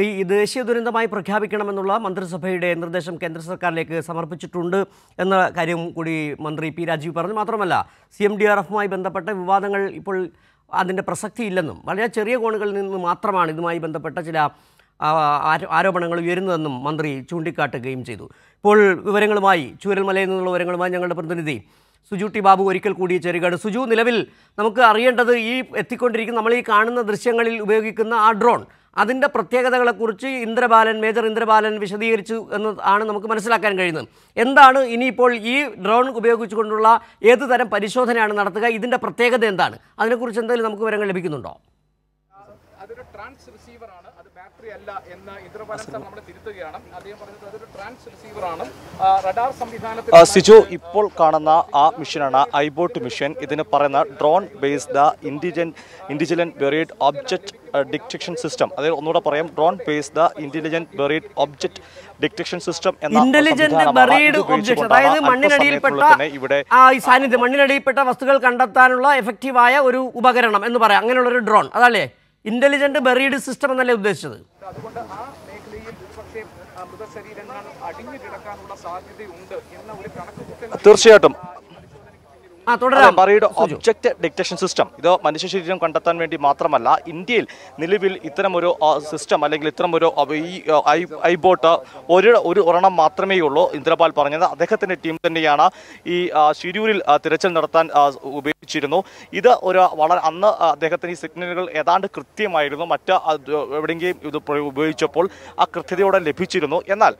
ഈ ദേശീയ ദുരന്തമായി പ്രഖ്യാപിക്കണമെന്നുള്ള മന്ത്രിസഭയുടെ നിർദ്ദേശം കേന്ദ്ര സർക്കാരിലേക്ക് സമർപ്പിച്ചിട്ടുണ്ട് എന്ന കാര്യം കൂടി മന്ത്രി പി രാജീവ് പറഞ്ഞു മാത്രമല്ല സി എം ഡി ആർ എഫുമായി ബന്ധപ്പെട്ട വിവാദങ്ങൾ ഇപ്പോൾ അതിൻ്റെ പ്രസക്തിയില്ലെന്നും വളരെ ചെറിയ കോണുകളിൽ നിന്ന് മാത്രമാണ് ഇതുമായി ബന്ധപ്പെട്ട ചില ആരോപണങ്ങൾ ഉയരുന്നതെന്നും മന്ത്രി ചൂണ്ടിക്കാട്ടുകയും ചെയ്തു ഇപ്പോൾ വിവരങ്ങളുമായി ചൂരൽമലയിൽ നിന്നുള്ള വിവരങ്ങളുമായി ഞങ്ങളുടെ പ്രതിനിധി സുജു ടി ബാബു ഒരിക്കൽ കൂടി ചേരുകയാണ് സുജു നിലവിൽ നമുക്ക് അറിയേണ്ടത് ഈ എത്തിക്കൊണ്ടിരിക്കുന്ന നമ്മൾ ഈ കാണുന്ന ദൃശ്യങ്ങളിൽ ഉപയോഗിക്കുന്ന ആ ഡ്രോൺ അതിൻ്റെ പ്രത്യേകതകളെക്കുറിച്ച് ഇന്ദ്രബാലൻ മേജർ ഇന്ദ്രബാലൻ വിശദീകരിച്ചു എന്ന് ആണ് നമുക്ക് മനസ്സിലാക്കാൻ കഴിയുന്നത് എന്താണ് ഇനിയിപ്പോൾ ഈ ഡ്രോൺ ഉപയോഗിച്ചുകൊണ്ടുള്ള ഏത് തരം പരിശോധനയാണ് നടത്തുക ഇതിൻ്റെ പ്രത്യേകത എന്താണ് അതിനെക്കുറിച്ച് എന്തെങ്കിലും നമുക്ക് വിവരങ്ങൾ ലഭിക്കുന്നുണ്ടോ അതൊരു ട്രാൻസ് റിസീവറാണ് അല്ല എന്ന് ഇന്ദ്രപാലൻ നമ്മൾ തിരുത്തുകയാണ് അദ്ദേഹം പറഞ്ഞത് അതൊരു ട്രാൻസ് റിസീവർ ആണ് റഡാർ സംവിധാനത്തിൽ സിജു ഇപ്പോൾ കാണുന്ന ആ മിഷനാണ് ഐബോട്ട് മിഷൻ ഇതിന് പറയുന്ന drone based intelligent intelligent buried object detection system അതായത് ഒന്നുകൂടെ പറയാം drone based intelligent buried object detection system എന്ന ഇന്റലിജന്റ് അതായത് മണ്ണിനടിയിൽപ്പെട്ട ഇവിടെ ഈ സാന്നിധ്യം മണ്ണിനടിയിൽപ്പെട്ട വസ്തുക്കൾ കണ്ടെത്താനുള്ള എഫക്റ്റീവായ ഒരു ഉപകരണം എന്ന് പറയാം അങ്ങനെയുള്ള ഒരു ഡ്രോൺ അതല്ലേ ഇന്റലിജന്റ് ബറീഡ് സിസ്റ്റം എന്നല്ലേ ഉദ്ദേശിച്ചത് അതുകൊണ്ട് ആ സാധ്യതയുണ്ട് തീർച്ചയായിട്ടും പറയുടെ ഒബ്ജക്റ്റ് ഡിറ്റക്ഷൻ സിസ്റ്റം ഇത് മനുഷ്യ ശരീരം കണ്ടെത്താൻ വേണ്ടി മാത്രമല്ല ഇന്ത്യയിൽ നിലവിൽ ഇത്തരമൊരു സിസ്റ്റം അല്ലെങ്കിൽ ഇത്തരമൊരു ഐ ഐബോട്ട് ഒരു ഒരു ഒരെണ്ണം മാത്രമേ ഉള്ളൂ ഇന്ദ്രപാൽ പറഞ്ഞത് അദ്ദേഹത്തിന്റെ ടീം തന്നെയാണ് ഈ ശിരൂരിൽ തിരച്ചിൽ നടത്താൻ ഉപയോഗിച്ചിരുന്നു ഇത് ഒരു വളരെ അന്ന് അദ്ദേഹത്തിന് ഈ സിഗ്നലുകൾ ഏതാണ്ട് കൃത്യമായിരുന്നു മറ്റ് എവിടെയെങ്കിലും ഇത് ഉപയോഗിച്ചപ്പോൾ ആ കൃത്യതയോടെ ലഭിച്ചിരുന്നു എന്നാൽ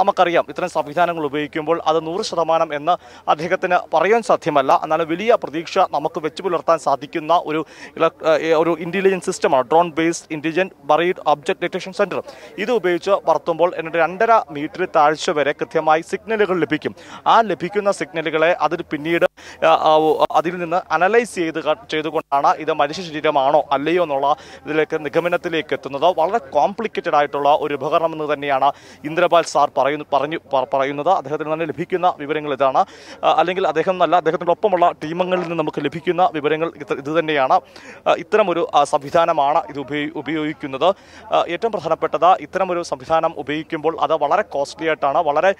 നമുക്കറിയാം ഇത്തരം സംവിധാനങ്ങൾ ഉപയോഗിക്കുമ്പോൾ അത് നൂറ് ശതമാനം എന്ന് അദ്ദേഹത്തിന് പറയാൻ സാധ്യമല്ല എന്നാൽ വലിയ പ്രതീക്ഷ നമുക്ക് വെച്ചു പുലർത്താൻ സാധിക്കുന്ന ഒരു ഒരു ഇൻ്റലിജൻസ് സിസ്റ്റമാണ് drone based intelligent buried object detection center ഇത് ഉപയോഗിച്ച് പറത്തുമ്പോൾ എന്നിട്ട് രണ്ടര മീറ്റർ താഴ്ച വരെ കൃത്യമായി സിഗ്നലുകൾ ലഭിക്കും ആ ലഭിക്കുന്ന സിഗ്നലുകളെ അതിൽ പിന്നീട് അതിൽ നിന്ന് അനലൈസ് ചെയ്ത് ചെയ്തുകൊണ്ടാണ് ഇത് മനുഷ്യ ശരീരമാണോ അല്ലയോ എന്നുള്ള ഇതിലേക്ക് നിഗമനത്തിലേക്ക് എത്തുന്നത് വളരെ കോംപ്ലിക്കേറ്റഡ് ആയിട്ടുള്ള ഒരു ഉപകരണം എന്ന് തന്നെയാണ് ഇന്ദ്രപാൽ സാർ പറയുന്നു പറഞ്ഞു പറയുന്നത് അദ്ദേഹത്തിന് തന്നെ ലഭിക്കുന്ന വിവരങ്ങൾ ഇതാണ് അല്ലെങ്കിൽ അദ്ദേഹം നല്ല അദ്ദേഹത്തിൻ്റെ അടക്കമുള്ള ടീമങ്ങളിൽ നിന്ന് നമുക്ക് ലഭിക്കുന്ന വിവരങ്ങൾ ഇത് തന്നെയാണ് ഇത്തരമൊരു സംവിധാനമാണ് ഇത് ഉപയോഗിക്കുന്നത് ഏറ്റവും പ്രധാനപ്പെട്ടത് ഇത്തരമൊരു സംവിധാനം ഉപയോഗിക്കുമ്പോൾ അത് വളരെ കോസ്റ്റ്ലി ആയിട്ടാണ് വളരെ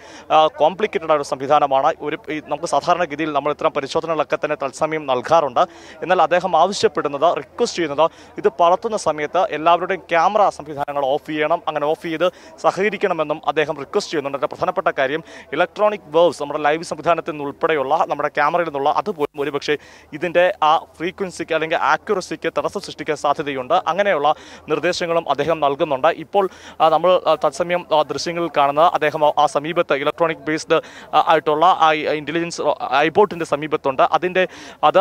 കോംപ്ലിക്കേറ്റഡ് ആയ ഒരു സംവിധാനമാണ് ഒരു നമുക്ക് സാധാരണഗതിയിൽ നമ്മൾ ഇത്തരം പരിശോധനകളൊക്കെ തന്നെ തത്സമയം നൽകാറുണ്ട് എന്നാൽ അദ്ദേഹം ആവശ്യപ്പെടുന്നത് റിക്വസ്റ്റ് ചെയ്യുന്നത് ഇത് പറത്തുന്ന സമയത്ത് എല്ലാവരുടെയും ക്യാമറ സംവിധാനങ്ങൾ ഓഫ് ചെയ്യണം അങ്ങനെ ഓഫ് ചെയ്ത് സഹകരിക്കണമെന്നും അദ്ദേഹം റിക്വസ്റ്റ് ചെയ്യുന്നുണ്ട് പ്രധാനപ്പെട്ട കാര്യം ഇലക്ട്രോണിക് വേവ്സ് നമ്മുടെ ലൈവ് സംവിധാനത്തിൽ നിന്നുൾപ്പെടെയുള്ള നമ്മുടെ ക്യാമറയിൽ നിന്നുള്ള അതുപോലും ഒരുപക്ഷെ ഇതിൻ്റെ ആ ഫ്രീക്വൻസിക്ക് അല്ലെങ്കിൽ ആക്യുറസിക്ക് തടസ്സം സൃഷ്ടിക്കാൻ സാധ്യതയുണ്ട് അങ്ങനെയുള്ള നിർദ്ദേശങ്ങളും അദ്ദേഹം നൽകുന്നുണ്ട് ഇപ്പോൾ നമ്മൾ തത്സമയം ദൃശ്യങ്ങളിൽ കാണുന്ന അദ്ദേഹം ആ സമീപത്ത് ഇലക്ട്രോണിക് ബേസ്ഡ് ആയിട്ടുള്ള ആ ഇൻ്റലിജൻസ് ഐബോട്ടിൻ്റെ സമീപത്തുണ്ട് അതിൻ്റെ അത്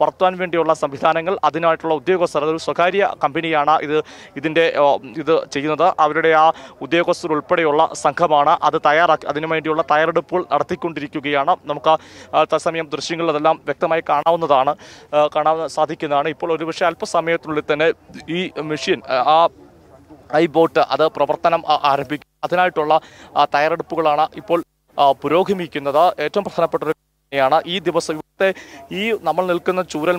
പറത്താൻ വേണ്ടിയുള്ള സംവിധാനങ്ങൾ അതിനായിട്ടുള്ള ഉദ്യോഗസ്ഥർ അതൊരു സ്വകാര്യ കമ്പനിയാണ് ഇത് ഇതിൻ്റെ ഇത് ചെയ്യുന്നത് അവരുടെ ആ ഉദ്യോഗസ്ഥർ ഉൾപ്പെടെയുള്ള സംഘമാണ് അത് തയ്യാറാക്കി അതിനുവേണ്ടിയുള്ള തയ്യാറെടുപ്പുകൾ നടത്തിക്കൊണ്ടിരിക്കുകയാണ് നമുക്ക് തത്സമയം ദൃശ്യങ്ങളിൽ എന്നുള്ളതെല്ലാം വ്യക്തമായി കാണാവുന്നതാണ് കാണാൻ സാധിക്കുന്നതാണ് ഇപ്പോൾ ഒരുപക്ഷെ അല്പസമയത്തിനുള്ളിൽ തന്നെ ഈ മെഷീൻ ആ ഐ ബോട്ട് അത് പ്രവർത്തനം ആരംഭിക്കും അതിനായിട്ടുള്ള തയ്യാറെടുപ്പുകളാണ് ഇപ്പോൾ പുരോഗമിക്കുന്നത് ഏറ്റവും പ്രധാനപ്പെട്ട ഒരു ഈ ദിവസം ഇവിടുത്തെ ഈ നമ്മൾ നിൽക്കുന്ന ചൂരൽ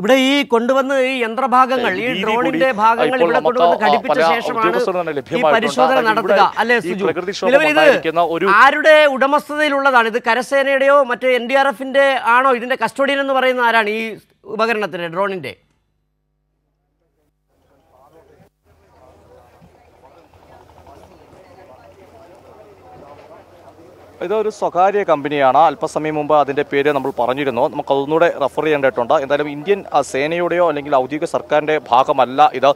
ഇവിടെ ഈ കൊണ്ടുവന്ന ഈ യന്ത്രഭാഗങ്ങൾ ഈ ഡ്രോണിന്റെ ഭാഗങ്ങൾ ഇവിടെ കൊണ്ടുവന്ന് ഘടിപ്പിച്ച ശേഷമാണ് ഈ പരിശോധന നടത്തുക അല്ലെ സുജു ഇത് ആരുടെ ഉടമസ്ഥതയിലുള്ളതാണ് ഇത് കരസേനയുടെയോ മറ്റേ എൻ ഡി ആർ എഫിന്റെ ആണോ ഇതിന്റെ കസ്റ്റോഡിയൻ എന്ന് പറയുന്ന ആരാണ് ഈ ഉപകരണത്തിന്റെ ഡ്രോണിന്റെ ഇതൊരു സ്വകാര്യ കമ്പനിയാണ് അല്പസമയം മുമ്പ് അതിൻ്റെ പേര് നമ്മൾ പറഞ്ഞിരുന്നു നമുക്ക് അതൊന്നുകൂടെ റെഫർ ചെയ്യേണ്ടതായിട്ടുണ്ട് എന്തായാലും ഇന്ത്യൻ സേനയുടെയോ അല്ലെങ്കിൽ ഔദ്യോഗിക സർക്കാരിൻ്റെ ഭാഗമല്ല ഇത്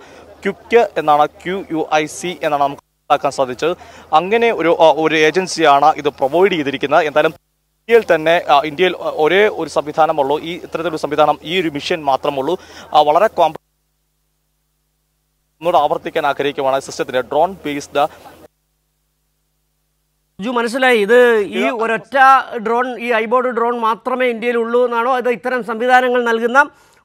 ക്യുക്ക് എന്നാണ് ക്യു യു ഐ സി എന്നാണ് നമുക്ക് മനസ്സിലാക്കാൻ സാധിച്ചത് അങ്ങനെ ഒരു ഒരു ഏജൻസിയാണ് ഇത് പ്രൊവൈഡ് ചെയ്തിരിക്കുന്നത് എന്തായാലും ഇന്ത്യയിൽ തന്നെ ഇന്ത്യയിൽ ഒരേ ഒരു സംവിധാനമുള്ളൂ ഈ ഇത്തരത്തിലൊരു സംവിധാനം ഈ ഒരു മിഷൻ മാത്രമുള്ളൂ വളരെ കോംപ്ലക്സ് ഒന്നുകൂടെ ആവർത്തിക്കാൻ ആഗ്രഹിക്കുവാണ് സിസ്റ്റത്തിൻ്റെ ഡ്രോൺ ബേസ്ഡ് ജു മനസ്സിലായി ഇത് ഈ ഒരൊറ്റ ഡ്രോൺ ഈ ഐബോർഡ് ഡ്രോൺ മാത്രമേ ഉള്ളൂ എന്നാണോ അത് ഇത്തരം സംവിധാനങ്ങൾ നൽകുന്ന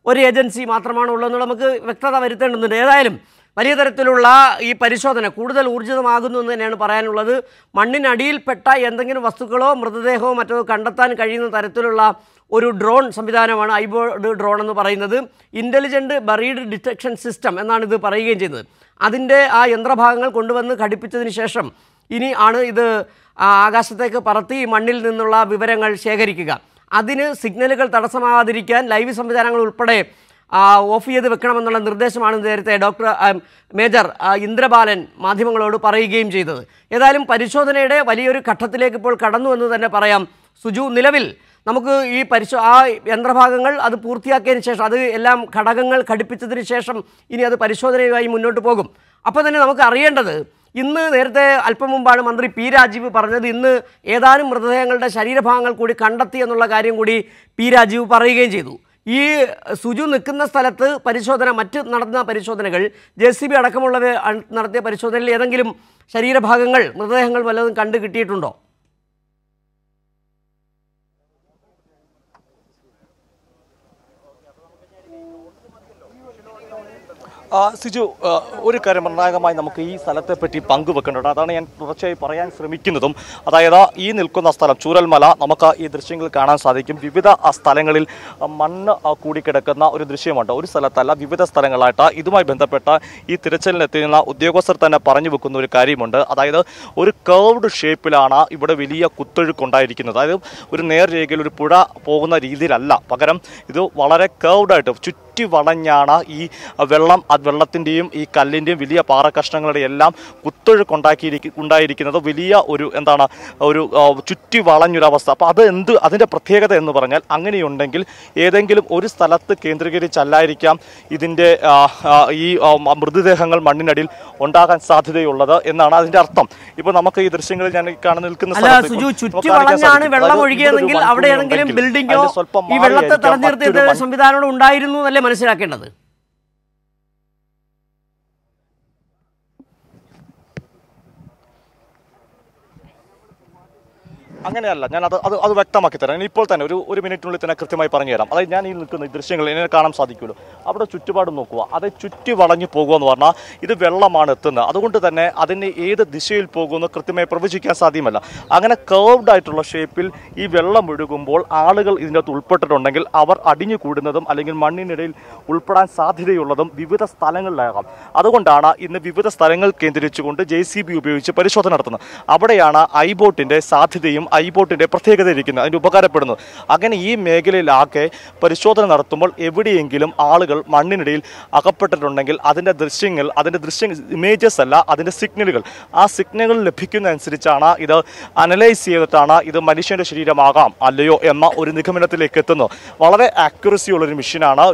ഒരു ഏജൻസി മാത്രമാണ് ഉള്ളതെന്നുള്ള നമുക്ക് വ്യക്തത വരുത്തേണ്ടതുണ്ട് ഏതായാലും വലിയ തരത്തിലുള്ള ഈ പരിശോധന കൂടുതൽ ഊർജിതമാകുന്നു എന്ന് തന്നെയാണ് പറയാനുള്ളത് മണ്ണിനടിയിൽപ്പെട്ട എന്തെങ്കിലും വസ്തുക്കളോ മൃതദേഹമോ മറ്റോ കണ്ടെത്താൻ കഴിയുന്ന തരത്തിലുള്ള ഒരു ഡ്രോൺ സംവിധാനമാണ് ഐബോർഡ് ഡ്രോൺ എന്ന് പറയുന്നത് ഇൻ്റലിജൻറ്റ് ബറീഡ് ഡിറ്റക്ഷൻ സിസ്റ്റം എന്നാണ് ഇത് പറയുകയും ചെയ്യുന്നത് അതിൻ്റെ ആ യന്ത്രഭാഗങ്ങൾ കൊണ്ടുവന്ന് ഘടിപ്പിച്ചതിന് ശേഷം ഇനി ആണ് ഇത് ആകാശത്തേക്ക് പറത്തി മണ്ണിൽ നിന്നുള്ള വിവരങ്ങൾ ശേഖരിക്കുക അതിന് സിഗ്നലുകൾ തടസ്സമാവാതിരിക്കാൻ ലൈവ് സംവിധാനങ്ങൾ ഉൾപ്പെടെ ഓഫ് ചെയ്ത് വെക്കണമെന്നുള്ള നിർദ്ദേശമാണ് നേരത്തെ ഡോക്ടർ മേജർ ഇന്ദ്രബാലൻ മാധ്യമങ്ങളോട് പറയുകയും ചെയ്തത് ഏതായാലും പരിശോധനയുടെ വലിയൊരു ഘട്ടത്തിലേക്ക് ഇപ്പോൾ കടന്നു എന്ന് തന്നെ പറയാം സുജു നിലവിൽ നമുക്ക് ഈ പരിശോ ആ യന്ത്രഭാഗങ്ങൾ അത് പൂർത്തിയാക്കിയതിന് ശേഷം അത് എല്ലാം ഘടകങ്ങൾ ഘടിപ്പിച്ചതിന് ശേഷം ഇനി അത് പരിശോധനയുമായി മുന്നോട്ട് പോകും അപ്പോൾ തന്നെ നമുക്ക് അറിയേണ്ടത് ഇന്ന് നേരത്തെ അല്പം മുമ്പാണ് മന്ത്രി പി രാജീവ് പറഞ്ഞത് ഇന്ന് ഏതാനും മൃതദേഹങ്ങളുടെ ശരീരഭാഗങ്ങൾ കൂടി കണ്ടെത്തി എന്നുള്ള കാര്യം കൂടി പി രാജീവ് പറയുകയും ചെയ്തു ഈ സുജു നിൽക്കുന്ന സ്ഥലത്ത് പരിശോധന മറ്റ് നടന്ന പരിശോധനകൾ ജെ സി ബി അടക്കമുള്ളവർ നടത്തിയ പരിശോധനയിൽ ഏതെങ്കിലും ശരീരഭാഗങ്ങൾ മൃതദേഹങ്ങൾ വല്ലതും കണ്ടു കിട്ടിയിട്ടുണ്ടോ സിജു ഒരു കാര്യം നിർണായകമായി നമുക്ക് ഈ സ്ഥലത്തെ പറ്റി പങ്കുവെക്കേണ്ടത് അതാണ് ഞാൻ തുടർച്ചയായി പറയാൻ ശ്രമിക്കുന്നതും അതായത് ഈ നിൽക്കുന്ന സ്ഥലം ചൂരൽമല നമുക്ക് ഈ ദൃശ്യങ്ങൾ കാണാൻ സാധിക്കും വിവിധ സ്ഥലങ്ങളിൽ മണ്ണ് കൂടിക്കിടക്കുന്ന ഒരു ദൃശ്യമുണ്ട് ഒരു സ്ഥലത്തല്ല വിവിധ സ്ഥലങ്ങളായിട്ട് ഇതുമായി ബന്ധപ്പെട്ട ഈ തിരച്ചിലിനെത്തുന്ന ഉദ്യോഗസ്ഥർ തന്നെ പറഞ്ഞു വെക്കുന്ന ഒരു കാര്യമുണ്ട് അതായത് ഒരു കേർവ്ഡ് ഷേപ്പിലാണ് ഇവിടെ വലിയ ഉണ്ടായിരിക്കുന്നത് അതായത് ഒരു നേർരേഖയിൽ ഒരു പുഴ പോകുന്ന രീതിയിലല്ല പകരം ഇത് വളരെ കേർവ്ഡായിട്ട് ചുറ്റും ചുറ്റിവളഞ്ഞാണ് ഈ വെള്ളം വെള്ളത്തിൻ്റെയും ഈ കല്ലിൻ്റെയും വലിയ പാറക്കഷ്ണങ്ങളുടെ എല്ലാം ഉണ്ടാക്കിയിരിക്കും ഉണ്ടായിരിക്കുന്നത് വലിയ ഒരു എന്താണ് ഒരു ചുറ്റി വളഞ്ഞൊരവസ്ഥ അപ്പോൾ അത് എന്ത് അതിൻ്റെ പ്രത്യേകത എന്ന് പറഞ്ഞാൽ അങ്ങനെയുണ്ടെങ്കിൽ ഏതെങ്കിലും ഒരു സ്ഥലത്ത് കേന്ദ്രീകരിച്ചല്ലായിരിക്കാം ഇതിൻ്റെ ഈ മൃതദേഹങ്ങൾ മണ്ണിനടിയിൽ ഉണ്ടാകാൻ സാധ്യതയുള്ളത് എന്നാണ് അതിൻ്റെ അർത്ഥം ഇപ്പോൾ നമുക്ക് ഈ ദൃശ്യങ്ങളിൽ ഞാൻ കാണുന്ന നിൽക്കുന്ന വെള്ളം ഒഴുകിയതെങ്കിൽ ബിൽഡിംഗോ ഈ വെള്ളത്തെ തടഞ്ഞിരുത്തിയത് സംവിധാനം ഉണ്ടായിരുന്നു അല്ലെ മനസ്സിലാക്കേണ്ടത് അങ്ങനെയല്ല ഞാൻ അത് അത് അത് വ്യക്തമാക്കി തരാം ഇപ്പോൾ തന്നെ ഒരു ഒരു മിനിറ്റിനുള്ളിൽ തന്നെ കൃത്യമായി പറഞ്ഞു തരാം അതായത് ഞാൻ ഈ നിൽക്കുന്ന ദൃശ്യങ്ങൾ എന്നെ കാണാൻ സാധിക്കുമല്ലോ അവിടെ ചുറ്റുപാട് നോക്കുക അത് ചുറ്റി വളഞ്ഞു പോകുക എന്ന് പറഞ്ഞാൽ ഇത് വെള്ളമാണ് എത്തുന്നത് അതുകൊണ്ട് തന്നെ അതിന് ഏത് ദിശയിൽ പോകുമെന്ന് കൃത്യമായി പ്രവചിക്കാൻ സാധ്യമല്ല അങ്ങനെ കർവ്ഡ് ആയിട്ടുള്ള ഷേപ്പിൽ ഈ വെള്ളം ഒഴുകുമ്പോൾ ആളുകൾ ഇതിനകത്ത് ഉൾപ്പെട്ടിട്ടുണ്ടെങ്കിൽ അവർ അടിഞ്ഞു കൂടുന്നതും അല്ലെങ്കിൽ മണ്ണിനിടയിൽ ഉൾപ്പെടാൻ സാധ്യതയുള്ളതും വിവിധ സ്ഥലങ്ങളിലാകാം അതുകൊണ്ടാണ് ഇന്ന് വിവിധ സ്ഥലങ്ങൾ കേന്ദ്രീകരിച്ചുകൊണ്ട് ജെ സി ബി ഉപയോഗിച്ച് പരിശോധന നടത്തുന്നത് അവിടെയാണ് ബോട്ടിൻ്റെ സാധ്യതയും ബോട്ടിൻ്റെ പ്രത്യേകത ഇരിക്കുന്നത് അതിന് ഉപകാരപ്പെടുന്നത് അങ്ങനെ ഈ മേഖലയിലാകെ പരിശോധന നടത്തുമ്പോൾ എവിടെയെങ്കിലും ആളുകൾ മണ്ണിനിടയിൽ അകപ്പെട്ടിട്ടുണ്ടെങ്കിൽ അതിൻ്റെ ദൃശ്യങ്ങൾ അതിൻ്റെ ദൃശ്യ ഇമേജസ് അല്ല അതിൻ്റെ സിഗ്നലുകൾ ആ സിഗ്നലുകൾ ലഭിക്കുന്ന അനുസരിച്ചാണ് ഇത് അനലൈസ് ചെയ്തിട്ടാണ് ഇത് മനുഷ്യൻ്റെ ശരീരമാകാം അല്ലയോ എന്ന ഒരു നിഗമനത്തിലേക്ക് എത്തുന്നത് വളരെ ഉള്ളൊരു മെഷീനാണ്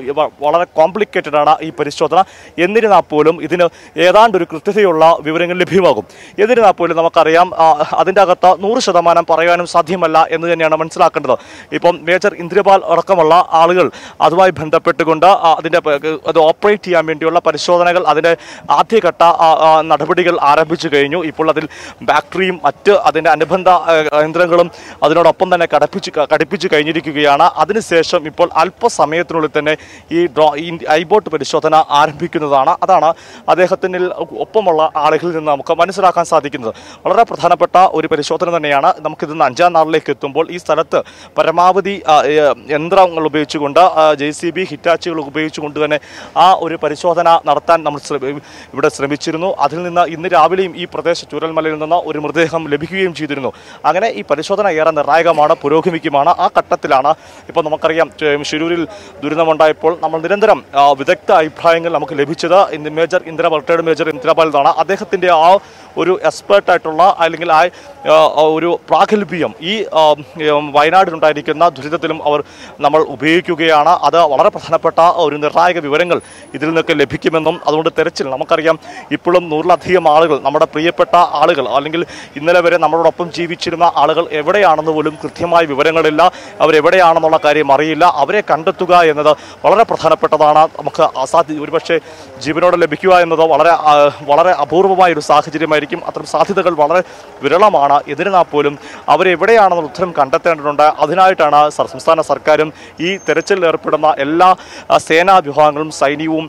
വളരെ കോംപ്ലിക്കേറ്റഡ് ആണ് ഈ പരിശോധന എന്നിരുന്നാൽ പോലും ഇതിന് ഏതാണ്ട് ഒരു കൃത്യതയുള്ള വിവരങ്ങൾ ലഭ്യമാകും എന്നിരുന്നാൽ പോലും നമുക്കറിയാം അതിൻ്റെ അകത്ത് നൂറ് ശതമാനം പറയാനും സാധ്യമല്ല എന്ന് തന്നെയാണ് മനസ്സിലാക്കേണ്ടത് ഇപ്പം മേജർ ഇന്ദ്രപാൽ അടക്കമുള്ള ആളുകൾ അതുമായി ബന്ധപ്പെട്ടുകൊണ്ട് അതിൽ അതിൻ്റെ അത് ഓപ്പറേറ്റ് ചെയ്യാൻ വേണ്ടിയുള്ള പരിശോധനകൾ അതിൻ്റെ ആദ്യഘട്ട നടപടികൾ ആരംഭിച്ചു കഴിഞ്ഞു ഇപ്പോൾ അതിൽ ബാക്ടറിയും മറ്റ് അതിൻ്റെ അനുബന്ധ യന്ത്രങ്ങളും അതിനോടൊപ്പം തന്നെ കടപ്പിച്ച് കടുപ്പിച്ച് കഴിഞ്ഞിരിക്കുകയാണ് അതിനുശേഷം ഇപ്പോൾ അല്പസമയത്തിനുള്ളിൽ തന്നെ ഈ ഡ്രോ ഐബോട്ട് പരിശോധന ആരംഭിക്കുന്നതാണ് അതാണ് അദ്ദേഹത്തിന് ഒപ്പമുള്ള ആളുകളിൽ നിന്ന് നമുക്ക് മനസ്സിലാക്കാൻ സാധിക്കുന്നത് വളരെ പ്രധാനപ്പെട്ട ഒരു പരിശോധന തന്നെയാണ് നമുക്കിത് അഞ്ചാം നാളിലേക്ക് എത്തുമ്പോൾ ഈ സ്ഥലത്ത് പരമാവധി യന്ത്രങ്ങൾ ഉപയോഗിച്ചുകൊണ്ട് ജെ സി ബി ഹിറ്റാച്ചുകൾ ഉപയോഗിച്ചു വെച്ചുകൊണ്ട് തന്നെ ആ ഒരു പരിശോധന നടത്താൻ നമ്മൾ ഇവിടെ ശ്രമിച്ചിരുന്നു അതിൽ നിന്ന് ഇന്ന് രാവിലെയും ഈ പ്രദേശ ചൂരൽമലയിൽ നിന്ന് ഒരു മൃതദേഹം ലഭിക്കുകയും ചെയ്തിരുന്നു അങ്ങനെ ഈ പരിശോധന ഏറെ നിർണായകമാണ് പുരോഗമിക്കുമാണ് ആ ഘട്ടത്തിലാണ് ഇപ്പോൾ നമുക്കറിയാം ഷിരൂരിൽ ദുരിതമുണ്ടായപ്പോൾ നമ്മൾ നിരന്തരം വിദഗ്ധ അഭിപ്രായങ്ങൾ നമുക്ക് ലഭിച്ചത് മേജർ ഇന്ദിരാബാൽ റിട്ടയർഡ് മേജർ ഇന്ദിരാപാലിതാണ് അദ്ദേഹത്തിൻ്റെ ആ ഒരു എക്സ്പേർട്ടായിട്ടുള്ള അല്ലെങ്കിൽ ആ ഒരു പ്രാഗൽഭ്യം ഈ വയനാടിനുണ്ടായിരിക്കുന്ന ദുരിതത്തിലും അവർ നമ്മൾ ഉപയോഗിക്കുകയാണ് അത് വളരെ പ്രധാനപ്പെട്ട ഒരു നിർണായക വിവരങ്ങൾ ഇതിൽ നിന്നൊക്കെ ലഭിക്കുമെന്നും അതുകൊണ്ട് തെരച്ചിൽ നമുക്കറിയാം ഇപ്പോഴും നൂറിലധികം ആളുകൾ നമ്മുടെ പ്രിയപ്പെട്ട ആളുകൾ അല്ലെങ്കിൽ ഇന്നലെ വരെ നമ്മളോടൊപ്പം ജീവിച്ചിരുന്ന ആളുകൾ എവിടെയാണെന്ന് പോലും കൃത്യമായ വിവരങ്ങളില്ല അവരെവിടെയാണെന്നുള്ള കാര്യം അറിയില്ല അവരെ കണ്ടെത്തുക എന്നത് വളരെ പ്രധാനപ്പെട്ടതാണ് നമുക്ക് അസാധ്യ ഒരുപക്ഷെ ജീവനോടെ ലഭിക്കുക എന്നത് വളരെ വളരെ അപൂർവമായ ഒരു സാഹചര്യമായി കുറവായിരിക്കും അത്തരം സാധ്യതകൾ വളരെ വിരളമാണ് എതിരുന്നാൽ പോലും അവരെവിടെയാണെന്നുള്ള ഉത്തരം കണ്ടെത്തേണ്ടതുണ്ട് അതിനായിട്ടാണ് സംസ്ഥാന സർക്കാരും ഈ തെരച്ചിലിൽ ഏർപ്പെടുന്ന എല്ലാ സേനാ വിഭാഗങ്ങളും സൈന്യവും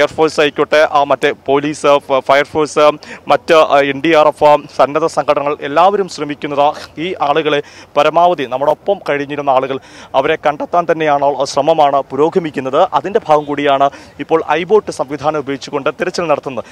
എയർഫോഴ്സ് ആയിക്കോട്ടെ മറ്റേ പോലീസ് ഫയർഫോഴ്സ് മറ്റ് എൻ ഡി ആർ എഫ് സന്നദ്ധ സംഘടനകൾ എല്ലാവരും ശ്രമിക്കുന്നത് ഈ ആളുകളെ പരമാവധി നമ്മുടെ ഒപ്പം കഴിഞ്ഞിരുന്ന ആളുകൾ അവരെ കണ്ടെത്താൻ തന്നെയാണ് ശ്രമമാണ് പുരോഗമിക്കുന്നത് അതിൻ്റെ ഭാഗം കൂടിയാണ് ഇപ്പോൾ ഐബോട്ട് സംവിധാനം ഉപയോഗിച്ചുകൊണ്ട് തിരച്ചിൽ നടത്തുന്നത്